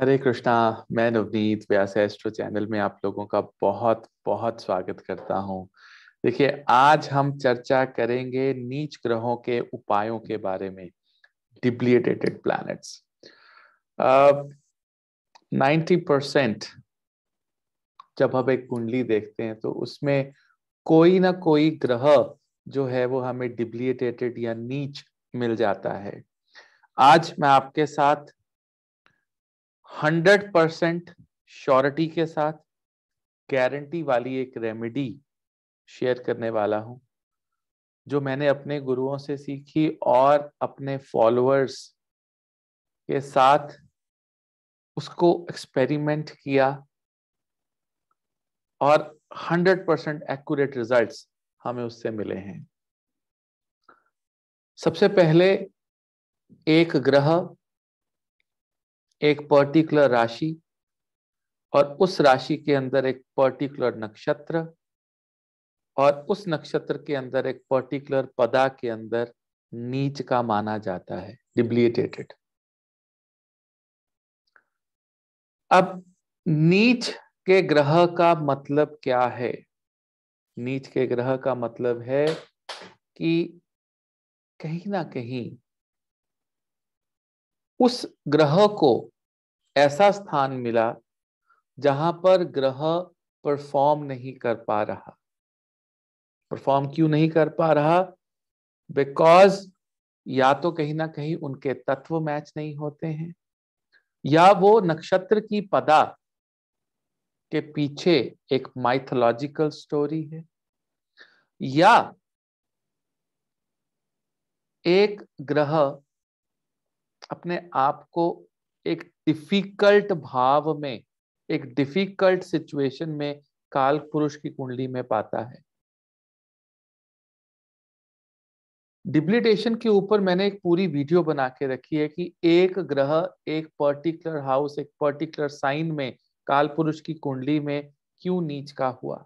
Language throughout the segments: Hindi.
हरे कृष्णा मैं नवनीत व्यास एस्ट्रो चैनल में आप लोगों का बहुत बहुत स्वागत करता हूं देखिए आज हम चर्चा करेंगे नीच ग्रहों के उपायों के बारे में डिब्लिएटेड प्लैनेट्स नाइन्टी परसेंट जब हम एक कुंडली देखते हैं तो उसमें कोई ना कोई ग्रह जो है वो हमें डिब्लिएटेड या नीच मिल जाता है आज मैं आपके साथ हंड्रेड परसेंट श्योरिटी के साथ गारंटी वाली एक रेमेडी शेयर करने वाला हूं जो मैंने अपने गुरुओं से सीखी और अपने फॉलोअर्स के साथ उसको एक्सपेरिमेंट किया और हंड्रेड परसेंट एक्यूरेट रिजल्ट हमें उससे मिले हैं सबसे पहले एक ग्रह एक पर्टिकुलर राशि और उस राशि के अंदर एक पर्टिकुलर नक्षत्र और उस नक्षत्र के अंदर एक पर्टिकुलर पदा के अंदर नीच का माना जाता है डिब्लिएटेटेड अब नीच के ग्रह का मतलब क्या है नीच के ग्रह का मतलब है कि कहीं ना कहीं उस ग्रह को ऐसा स्थान मिला जहां पर ग्रह परफॉर्म नहीं कर पा रहा परफॉर्म क्यों नहीं कर पा रहा बिकॉज या तो कहीं ना कहीं उनके तत्व मैच नहीं होते हैं या वो नक्षत्र की पदा के पीछे एक माइथोलॉजिकल स्टोरी है या एक ग्रह अपने आप को एक डिफिकल्ट भाव में एक डिफिकल्ट सिचुएशन में काल पुरुष की कुंडली में पाता है डिब्लिटेशन के ऊपर मैंने एक पूरी वीडियो बना के रखी है कि एक ग्रह एक पर्टिकुलर हाउस एक पर्टिकुलर साइन में काल पुरुष की कुंडली में क्यों नीच का हुआ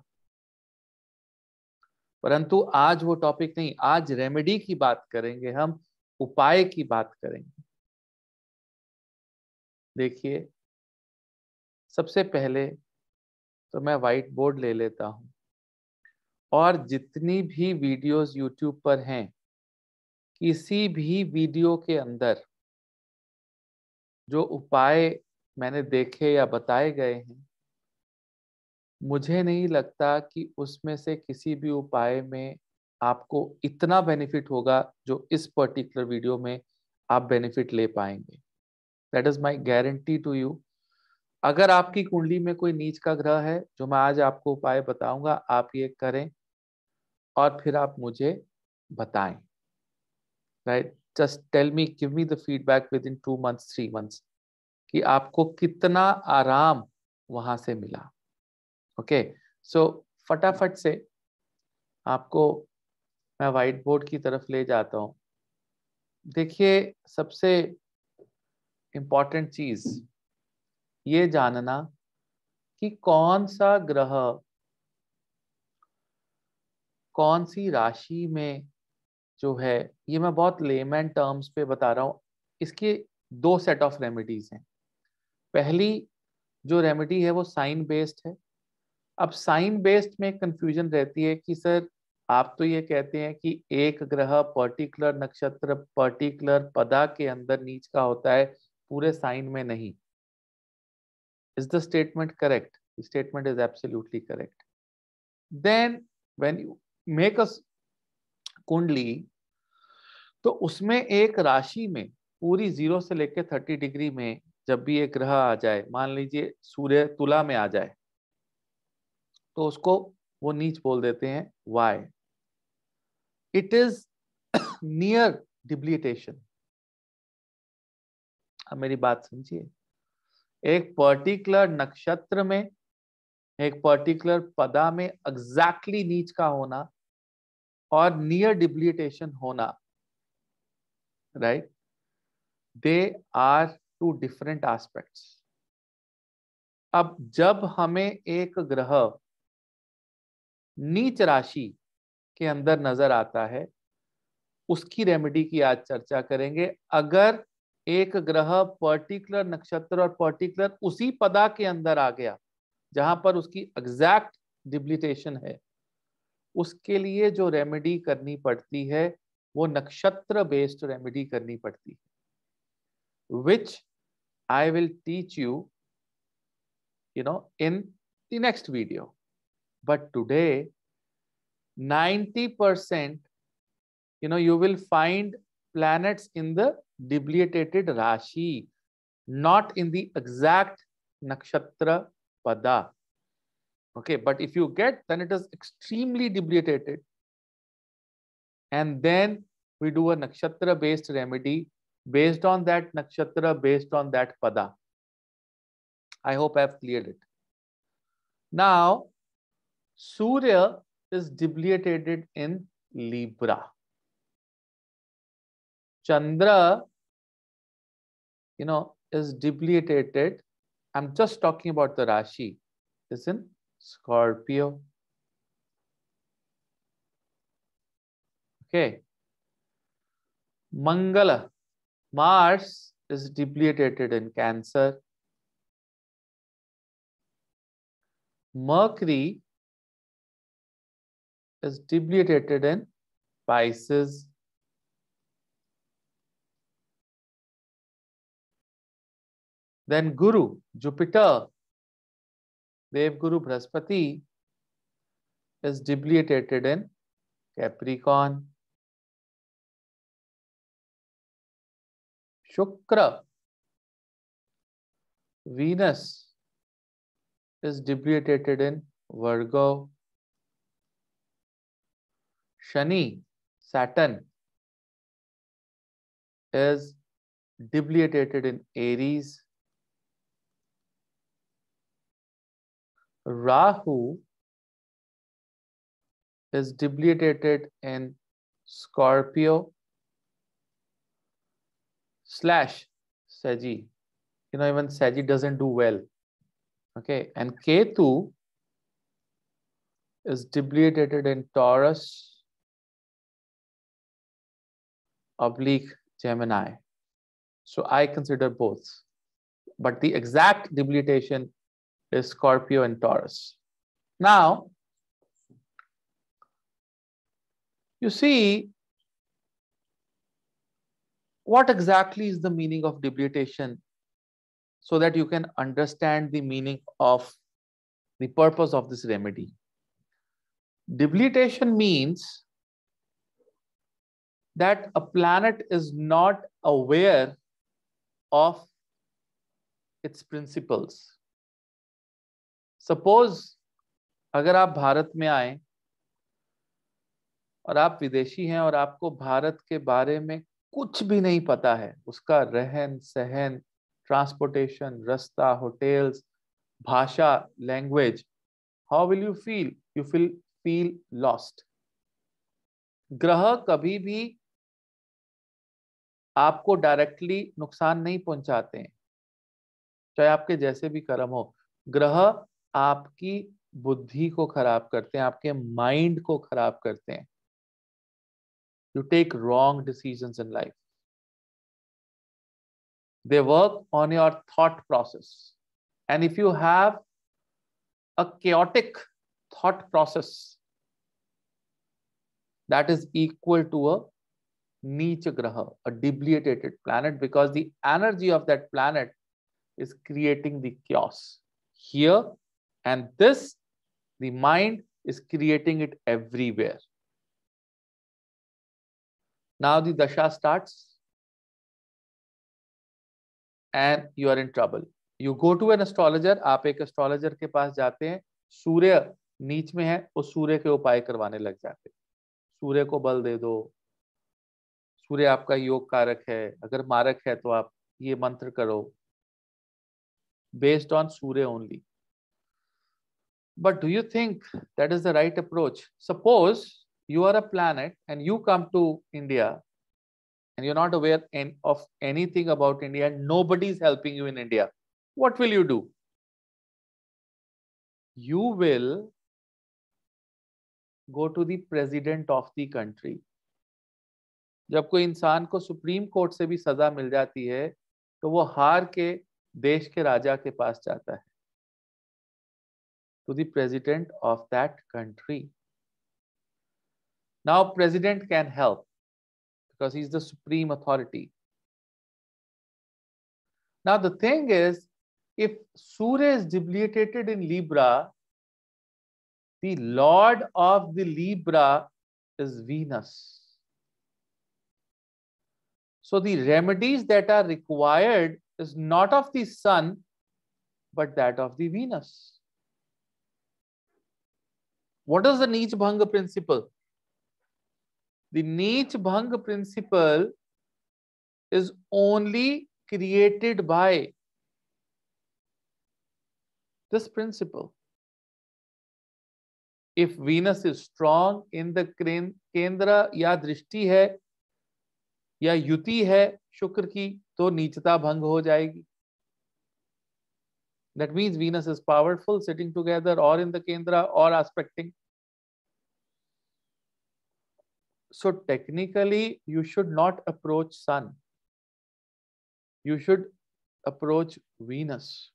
परंतु आज वो टॉपिक नहीं आज रेमेडी की बात करेंगे हम उपाय की बात करेंगे देखिए सबसे पहले तो मैं वाइट बोर्ड ले लेता हूँ और जितनी भी वीडियोस यूट्यूब पर हैं किसी भी वीडियो के अंदर जो उपाय मैंने देखे या बताए गए हैं मुझे नहीं लगता कि उसमें से किसी भी उपाय में आपको इतना बेनिफिट होगा जो इस पर्टिकुलर वीडियो में आप बेनिफिट ले पाएंगे that is my guarantee to you अगर आपकी कुंडली में कोई नीच का ग्रह है जो मैं आज आपको उपाय बताऊंगा आप ये करें और फिर आप मुझे बताएं right just tell me give me the feedback within two months three months कि आपको कितना आराम वहां से मिला ओके okay, सो so, फटाफट से आपको मैं वाइट बोर्ड की तरफ ले जाता हूं देखिए सबसे इम्पॉर्टेंट चीज ये जानना कि कौन सा ग्रह कौन सी राशि में जो है ये मैं बहुत लेमैन टर्म्स पे बता रहा हूँ इसके दो सेट ऑफ रेमेडीज हैं पहली जो रेमेडी है वो साइन बेस्ड है अब साइन बेस्ड में कंफ्यूजन रहती है कि सर आप तो ये कहते हैं कि एक ग्रह पर्टिकुलर नक्षत्र पर्टिकुलर पदा के अंदर नीच का होता है पूरे साइन में नहीं is the statement correct statement is absolutely correct then when you make a कुंडली तो उसमें एक राशि में पूरी जीरो से लेकर थर्टी डिग्री में जब भी एक ग्रह आ जाए मान लीजिए सूर्य तुला में आ जाए तो उसको वो नीच बोल देते हैं why it is near debilitation मेरी बात समझिए एक पर्टिकुलर नक्षत्र में एक पर्टिकुलर पदा में एग्जैक्टली नीच का होना और नियर डिब्लिटेशन होना right they are two different aspects अब जब हमें एक ग्रह नीच राशि के अंदर नजर आता है उसकी रेमेडी की आज चर्चा करेंगे अगर एक ग्रह पर्टिकुलर नक्षत्र और पर्टिकुलर उसी पदा के अंदर आ गया जहां पर उसकी एग्जैक्ट डिब्लिटेशन है उसके लिए जो रेमेडी करनी पड़ती है वो नक्षत्र बेस्ड रेमेडी करनी पड़ती है which I will teach you you know in the next video but today 90% you know you will find planets in the debilitated Rashi, not in the exact nakshatra pada. Okay, but if you get, then it is extremely debilitated. And then we do a nakshatra based remedy based on that nakshatra, based on that pada. I hope I have cleared it. Now, Surya is debilitated in Libra. Chandra you know, is debilitated. I'm just talking about the Rashi. is in Scorpio. Okay. Mangala. Mars is debilitated in Cancer. Mercury is debilitated in Pisces. Then Guru, Jupiter, dev guru Brahaspati is debilitated in Capricorn. Shukra, Venus is debilitated in Virgo. Shani, Saturn is debilitated in Aries. Rahu is debilitated in Scorpio slash Saji. You know, even Saji doesn't do well. Okay. And Ketu is debilitated in Taurus oblique Gemini. So I consider both. But the exact debilitation is Scorpio and Taurus. Now, you see, what exactly is the meaning of debilitation so that you can understand the meaning of the purpose of this remedy? Debilitation means that a planet is not aware of its principles. Suppose अगर आप भारत में आए और आप विदेशी हैं और आपको भारत के बारे में कुछ भी नहीं पता है उसका रहन सहन ट्रांसपोर्टेशन रास्ता होटेल्स भाषा language how will you feel you feel feel lost ग्रह कभी भी आपको डायरेक्टली नुकसान नहीं पहुंचाते हैं चाहे आपके जैसे भी कर्म हो ग्रह आपकी बुद्धि को खराब करते हैं आपके माइंड को खराब करते हैं you take wrong decision in life they work on your thought process and if you have attic thought process that is equal to a नीच ग्रह a debilitated planet because the energy of that planet is creating there And this, the mind is creating it everywhere. Now the dasha starts and you are in trouble. You go to an astrologer, aap ek astrologer ke paas जाते hain surya नीच में है वो सूर्य के उपाय करवाने लग जाते हैं सूर्य को बल दे दो सूर्य आपका योग कारक है अगर मारक है तो आप ये मंत्र करो based on Surya only But do you think that is the right approach? Suppose you are a planet and you come to India and you're not aware of anything about India and nobody's helping you in India. What will you do? You will go to the president of the country. जब कोई इंसान को सुप्रीम कोर्ट से भी सजा मिल जाती है तो वो हार के देश के राजा के पास जाता है to the president of that country. Now, president can help because he's the supreme authority. Now, the thing is, if Surya is debilitated in Libra, the lord of the Libra is Venus. So the remedies that are required is not of the sun, but that of the Venus. what is the neech bhanga principle the neech bhanga principle is only created by this principle if venus is strong in the kendra ya drishti hai ya yuti hai shukra ki to neechta bhang ho jayegi that means venus is powerful sitting together or in the kendra or aspecting so technically you should not approach sun you should approach venus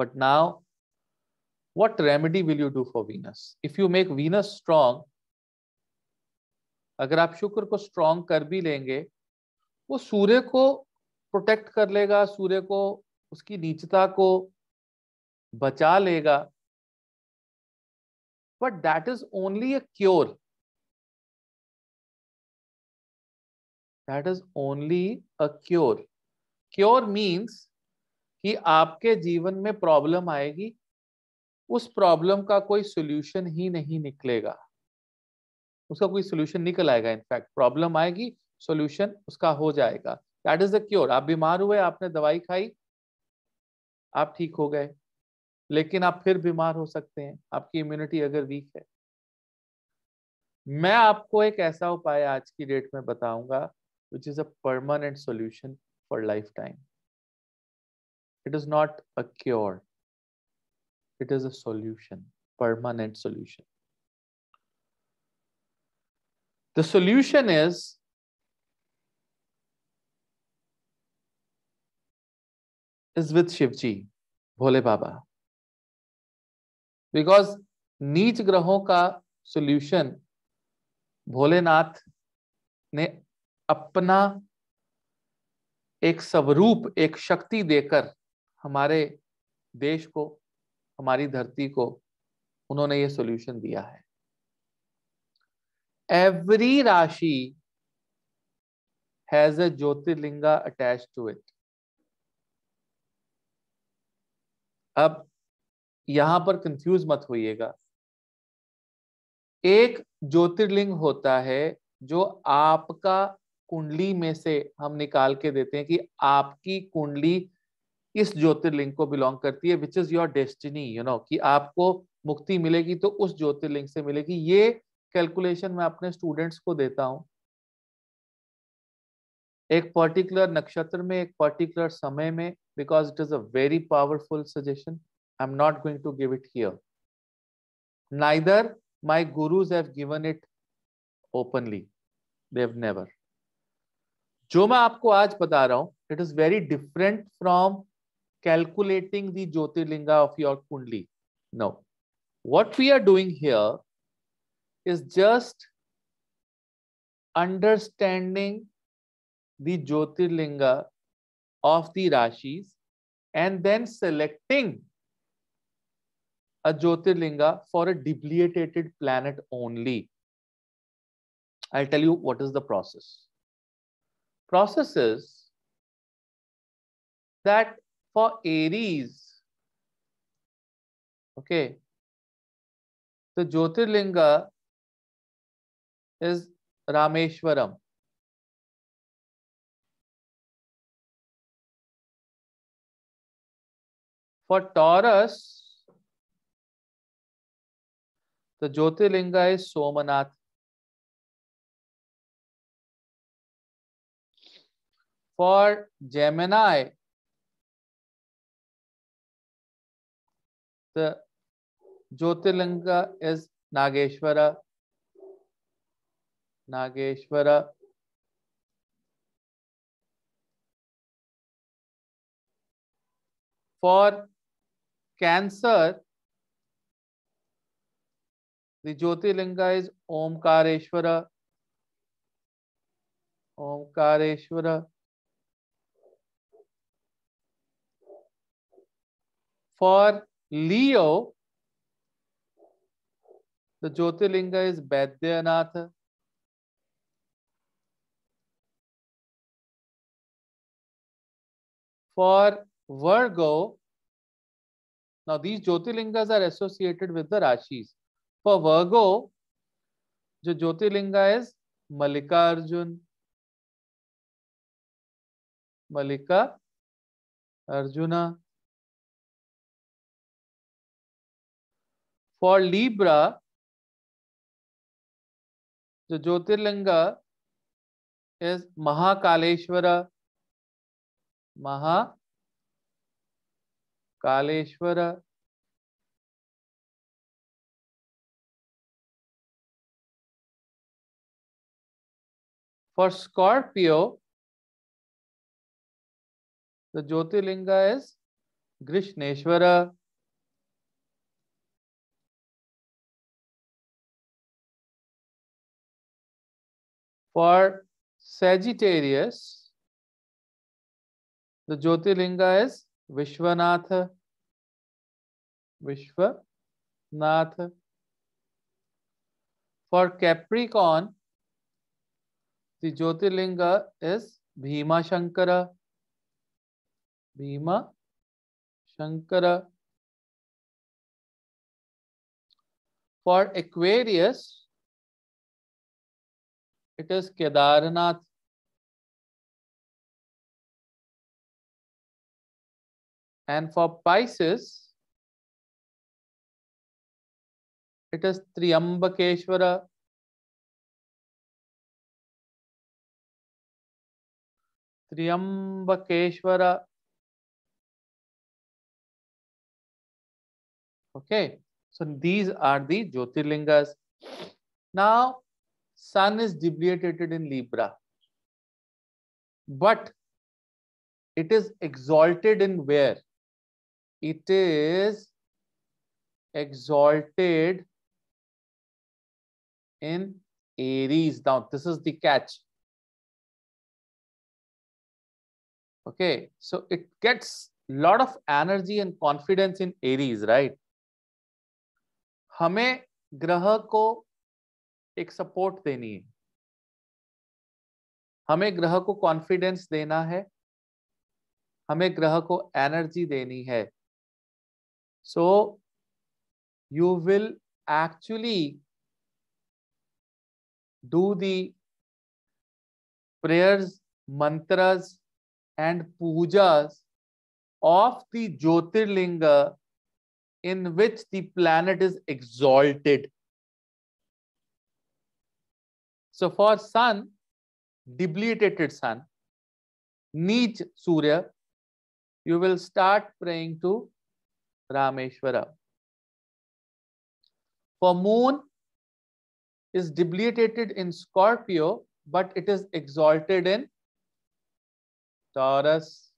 but now what remedy will you do for venus if you make venus strong अगर आप शुक्र को स्ट्रांग कर भी लेंगे वो सूर्य को प्रोटेक्ट कर लेगा सूर्य को उसकी नीचता को बचा लेगा but that is only a cure. That is only a cure. Cure means कि आपके जीवन में प्रॉब्लम आएगी उस प्रॉब्लम का कोई सोल्यूशन ही नहीं निकलेगा उसका कोई सोल्यूशन निकल आएगा इनफैक्ट प्रॉब्लम आएगी सोल्यूशन उसका हो जाएगा दैट इज द क्योर आप बीमार हुए आपने दवाई खाई आप ठीक हो गए लेकिन आप फिर बीमार हो सकते हैं आपकी इम्यूनिटी अगर वीक है मैं आपको एक ऐसा उपाय आज की डेट में बताऊंगा which is a permanent solution for lifetime it is not a cure it is a solution permanent solution the solution is is with Shivji Bhole Baba because नीच ग्रहों का सॉल्यूशन भोलेनाथ ने अपना एक स्वरूप एक शक्ति देकर हमारे देश को हमारी धरती को उन्होंने ये सॉल्यूशन दिया है every rashi has a Jyotirlinga attach to it अब यहां पर कंफ्यूज मत होइएगा एक ज्योतिर्लिंग होता है जो आपका कुंडली में से हम निकाल के देते हैं कि आपकी कुंडली इस ज्योतिर्लिंग को बिलोंग करती है which is your destiny you know कि आपको मुक्ति मिलेगी तो उस ज्योतिर्लिंग से मिलेगी ये कैलकुलेशन मैं अपने स्टूडेंट्स को देता हूं एक पर्टिकुलर नक्षत्र में एक पर्टिकुलर समय में because it is a very powerful suggestion I'm not going to give it here. Neither my gurus have given it openly. They have never. जो मैं आपको आज बता रहा हूँ it is very different from calculating the Jyotirlinga of your Kundli. No. What we are doing here is just understanding the Jyotirlinga of the Rashis and then selecting a Jyotirlinga for a debilitated planet only. I'll tell you what is the process. Process is that for Aries, okay, the Jyotirlinga is Rameshwaram. For Taurus, तो Jyotirlinga is Somnath for Gemini तो Jyotirlinga is Nageshwar Nageshwar for Cancer The Jyotirlinga is Omkareshwara. Omkareshwara. For Leo, the Jyotirlinga is Baidyanath. For Virgo, now these Jyotirlingas are associated with the Rashis. For Virgo, जो jyotirlinga is Malika Arjun. Malika Arjuna. For Libra, जो jyotirlinga is Mahakaleshwara. Mahakaleshwara. For Scorpio, the Jyotirlinga is Grishneshwara. For Sagittarius, the Jyotirlinga is Vishwanath. Vishwanath. For Capricorn, The Jyotirlinga is Bhima Shankara. Bhima Shankara. For Aquarius, it is Kedarnath. And for Pisces, it is Triambakeshwara. Trimbakeshwar okay so these are the jyotirlingas now sun is debilitated in libra but it is exalted in where it is exalted in aries now this is the catch okay so it gets lot of energy and confidence in aries right हमें ग्रह को एक सपोर्ट देनी है हमें ग्रह को कॉन्फिडेंस देना है हमें ग्रह को एनर्जी देनी है so you will actually do the prayers mantras and pujas of the Jyotirlinga in which the planet is exalted. So for sun, debilitated sun, Neech Surya, you will start praying to Rameshwara. For moon is debilitated in Scorpio, but it is exalted in Taurus,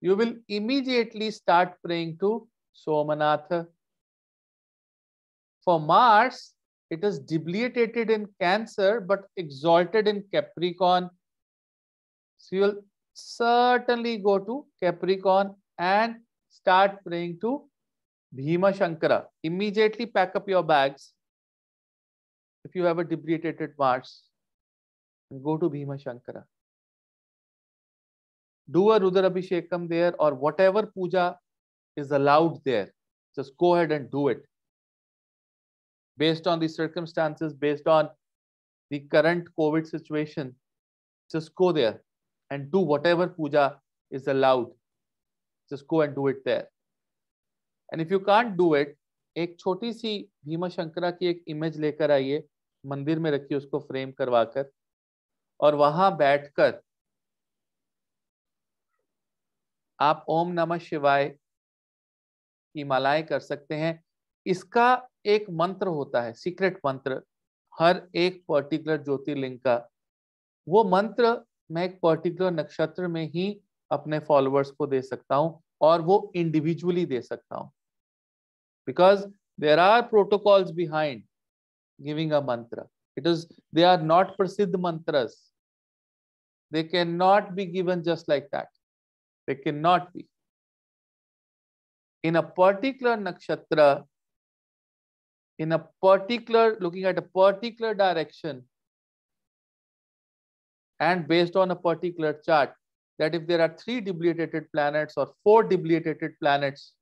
you will immediately start praying to Somanatha. For Mars, it is debilitated in Cancer but exalted in Capricorn. So you will certainly go to Capricorn and start praying to Bhima Shankara. Immediately pack up your bags if you have a debilitated Mars and go to Bhima Shankara. do a Rudra Abhishekam there or whatever puja is allowed there. Just go ahead and do it. Based on the circumstances, based on the current COVID situation, just go there and do whatever puja is allowed. Just go and do it there. And if you can't do it, एक छोटी सी भीमा शंकरा की एक इमेज लेकर आइए मंदिर में रखिए उसको फ्रेम करवा कर और वहां बैठकर आप ओम नमः शिवाय की मालाएं कर सकते हैं इसका एक मंत्र होता है सीक्रेट मंत्र हर एक पर्टिकुलर ज्योतिर्लिंग का वो मंत्र मैं एक पर्टिकुलर नक्षत्र में ही अपने फॉलोअर्स को दे सकता हूँ और वो इंडिविजुअली दे सकता हूँ because there are protocols behind giving a mantra it is they are not प्रसिद्ध mantra they can not be given just like that They cannot be. In a particular nakshatra, in a particular, looking at a particular direction, and based on a particular chart, that if there are three debilitated planets or four debilitated planets,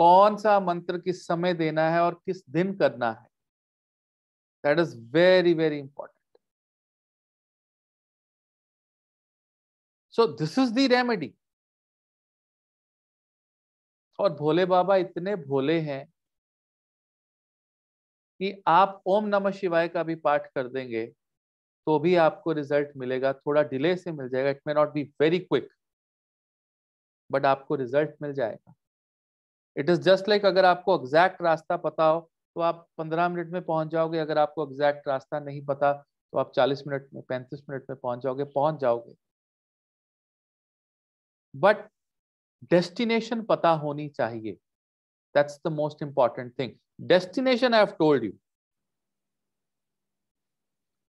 कौन सा मंत्र किस समय देना है और किस दिन करना है that is very very important so this is the remedy और भोले बाबा इतने भोले हैं कि आप ओम नमः शिवाय का भी पाठ कर देंगे तो भी आपको रिजल्ट मिलेगा थोड़ा डिले से मिल जाएगा it may not be very quick but आपको रिजल्ट मिल जाएगा इट इज जस्ट लाइक अगर आपको एग्जैक्ट रास्ता पता हो तो आप पंद्रह मिनट में पहुंच जाओगे अगर आपको एग्जैक्ट रास्ता नहीं पता तो आप चालीस मिनट में पैंतीस मिनट में पहुंच जाओगे पहुंच जाओगे But destination, पता होनी चाहिए that's the most important thing destination I have told you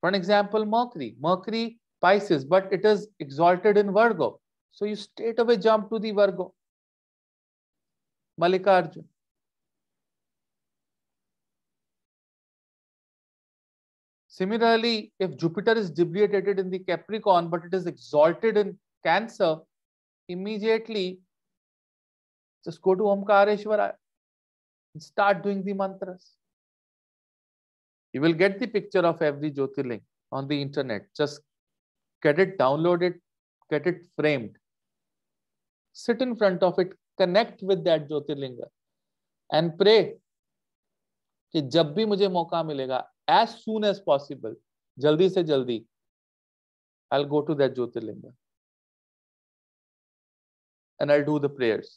for an example mercury mercury pisces but it is exalted in virgo so you straight away jump to the virgo malikarjun similarly if jupiter is debilitated in the capricorn but it is exalted in cancer immediately just go to Omkareshwara and start doing the mantras. You will get the picture of every Jyotirling on the internet. Just get it downloaded, get it framed. Sit in front of it, connect with that Jyotirlinga and pray कि जब भी मुझे मौका मिलेगा एज सुन एज पॉसिबल जल्दी से जल्दी I go to that Jyotirlinga and I do the prayers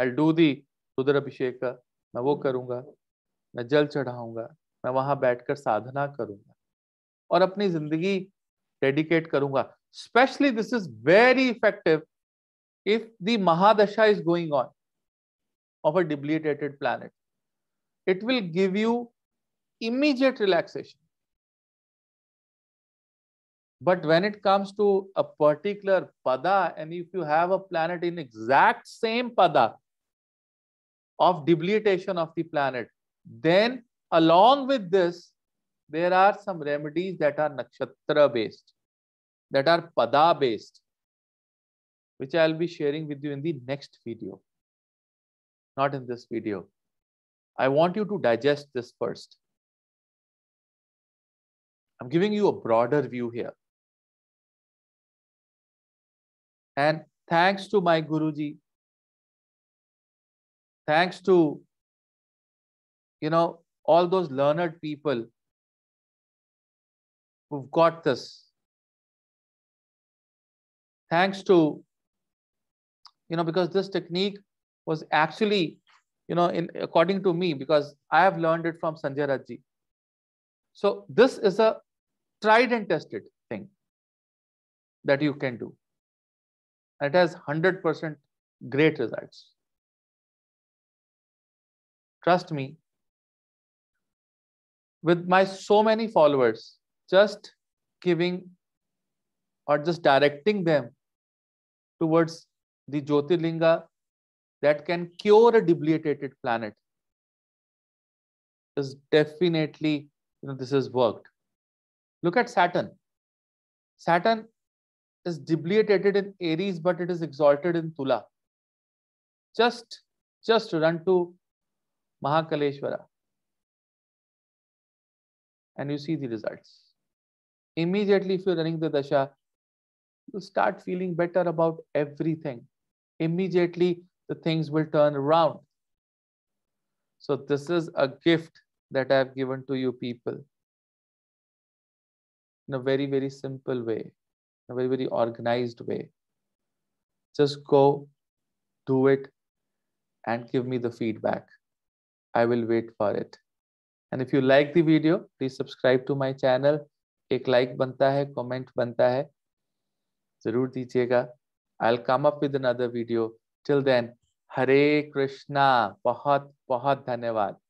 I do the Rudra Abhishek का मैं वो करूँगा मैं जल चढ़ाऊंगा मैं वहां बैठकर साधना करूँगा और अपनी जिंदगी डेडिकेट करूंगा specially this is very effective if the mahadasha is going on of a debilitated planet it will give you immediate relaxation But when it comes to a particular pada, and if you have a planet in exact same pada of debilitation of the planet, then along with this, there are some remedies that are nakshatra based, that are pada based, which I'll be sharing with you in the next video, not in this video. I want you to digest this first. I'm giving you a broader view here. And thanks to my Guruji, thanks to, you know, all those learned people who've got this. Thanks to, you know, because this technique was actually, you know, in according to me, because I have learned it from Sanjay Raji. So this is a tried and tested thing that you can do. It has 100% great results. Trust me, with my so many followers, just giving or just directing them towards the Jyotirlinga that can cure a debilitated planet is definitely, you know, this has worked. Look at Saturn. Saturn is debilitated in Aries, but it is exalted in Tula. Just, just run to Mahakaleshwara. And you see the results. Immediately, if you're running the Dasha, you start feeling better about everything. Immediately, the things will turn around. So, this is a gift that I have given to you people in a very, very simple way. in a very, very organized way. Just go, do it, and give me the feedback. I will wait for it. And if you like the video, please subscribe to my channel. ek like banta hai comment banta hai zarur dijiyega i'll come up with another video till then hare krishna bahut bahut dhanyawad